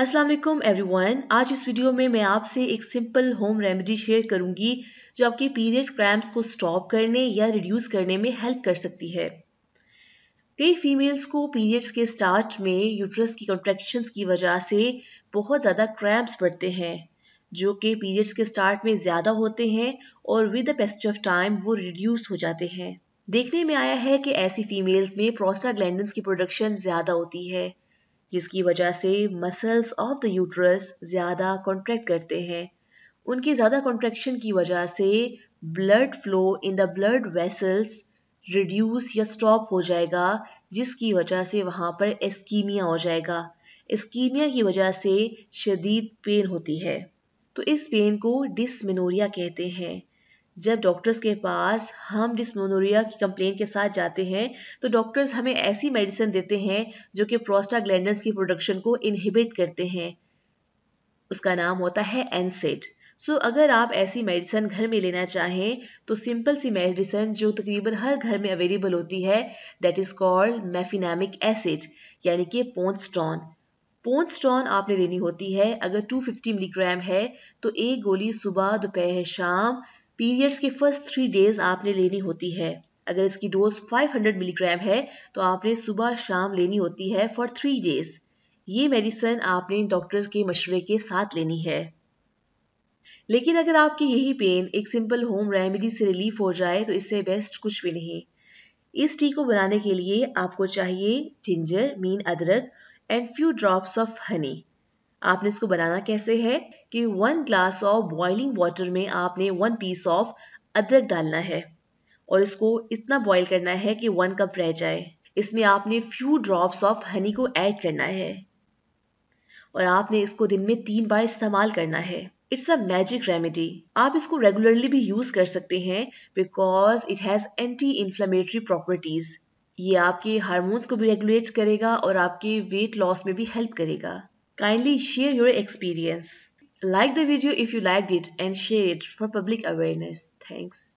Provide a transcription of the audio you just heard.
अस्सलाम वालेकुम एवरीवन आज इस वीडियो में मैं आपसे एक सिंपल होम रेमेडी शेयर करूंगी जो आपके पीरियड क्रैम्प्स को स्टॉप करने या रिड्यूस करने में हेल्प कर सकती है कई फीमेल्स को पीरियड्स के स्टार्ट में यूट्रस की कॉन्ट्रेक्शंस की वजह से बहुत ज़्यादा क्रैम्प्स बढ़ते हैं जो कि पीरियड्स के स्टार्ट में ज़्यादा होते हैं और with the past of time वो रिड्यूस हो जाते हैं देखने में आया है कि ऐसी फीमेल्स में प्रोस्टाग्लैंडन्स की प्रोडक्शन ज़्यादा होती है जिसकी वजह से मसल्स ऑफ द यूट्रस ज़्यादा कॉन्ट्रैक्ट करते हैं उनके ज़्यादा कॉन्ट्रैक्शन की वजह से blood flow in the blood vessels reduce या स्टॉप हो जाएगा जिसकी वजह से वहाँ पर एस्कीमिया हो जाएगा एस्कीमिया की वजह से शदीद पेन होती है तो इस पेन को डिसमिनोरिया कहते हैं जब डॉक्टर्स के पास हम डिसमोनोरिया की कंप्लेन के साथ जाते हैं तो डॉक्टर्स हमें ऐसी मेडिसिन देते हैं जो कि प्रोस्टाग्लैंडन्स की प्रोडक्शन को इनहिबिट करते हैं उसका नाम होता है एनसेट सो so, अगर आप ऐसी मेडिसिन घर में लेना चाहें तो सिंपल सी मेडिसिन जो तकरीबन हर घर में अवेलेबल होती है that is called mefenamic acid यानी कि पोन्स्टॉन पोन्स्टॉन आपने लेनी होती है अगर 250 मिलीग्राम है तो एक गोली सुबह दोपहर शाम पीरियड्स के फर्स्ट थ्री डेज आपने लेनी होती है अगर इसकी डोज 500 मिलीग्राम है तो आपने सुबह शाम लेनी होती है फॉर थ्री डेज ये मेडिसन आपने डॉक्टर्स के मशवरे के साथ लेनी है लेकिन अगर आपकी यही पेन एक सिंपल होम रेमेडी से रिलीफ हो जाए तो इससे बेस्ट कुछ भी नहीं इस टी को बनाने के लिए आपको चाहिए जिंजर मीन अदरक and few drops of honey आपने इसको बनाना कैसे है कि one glass of boiling water में आपने वन पीस ऑफ अदरक डालना है और इसको इतना बॉईल करना है कि वन कप रह जाए इसमें आपने फ्यू ड्रॉप्स ऑफ हनी को ऐड करना है और आपने इसको दिन में तीन बार इस्तेमाल करना है इट्स अ मैजिक रेमेडी आप इसको रेगुलरली भी यूज कर सकते हैं because it has anti inflammatory properties ये आपके हार्मोन्स को भी रेगुलेट करेगा और आपके वेट लॉस में भी हेल्प करेगा Kindly share your experience. Like the video if you liked it and share it for public awareness. Thanks.